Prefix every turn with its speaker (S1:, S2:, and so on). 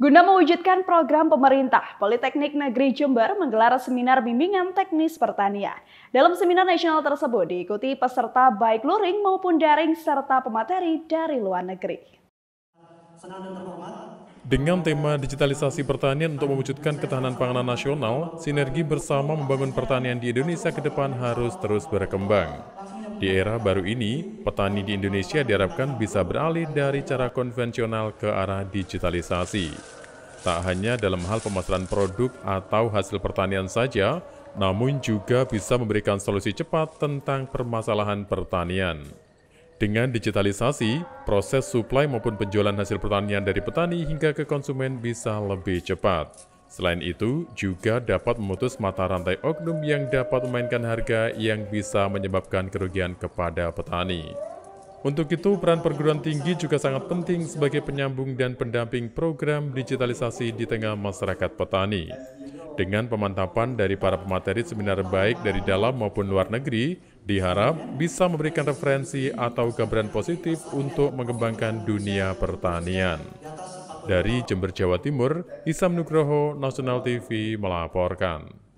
S1: Guna mewujudkan program pemerintah, Politeknik Negeri Jember menggelar seminar bimbingan teknis pertanian. Dalam seminar nasional tersebut diikuti peserta baik luring maupun daring serta pemateri dari luar negeri.
S2: Dengan tema digitalisasi pertanian untuk mewujudkan ketahanan pangan nasional, sinergi bersama membangun pertanian di Indonesia ke depan harus terus berkembang. Di era baru ini, petani di Indonesia diharapkan bisa beralih dari cara konvensional ke arah digitalisasi. Tak hanya dalam hal pemasaran produk atau hasil pertanian saja, namun juga bisa memberikan solusi cepat tentang permasalahan pertanian. Dengan digitalisasi, proses suplai maupun penjualan hasil pertanian dari petani hingga ke konsumen bisa lebih cepat. Selain itu, juga dapat memutus mata rantai oknum yang dapat memainkan harga yang bisa menyebabkan kerugian kepada petani. Untuk itu, peran perguruan tinggi juga sangat penting sebagai penyambung dan pendamping program digitalisasi di tengah masyarakat petani. Dengan pemantapan dari para pemateri seminar baik dari dalam maupun luar negeri, diharap bisa memberikan referensi atau gambaran positif untuk mengembangkan dunia pertanian. Dari Jember, Jawa Timur, Isam Nugroho, Nasional TV melaporkan.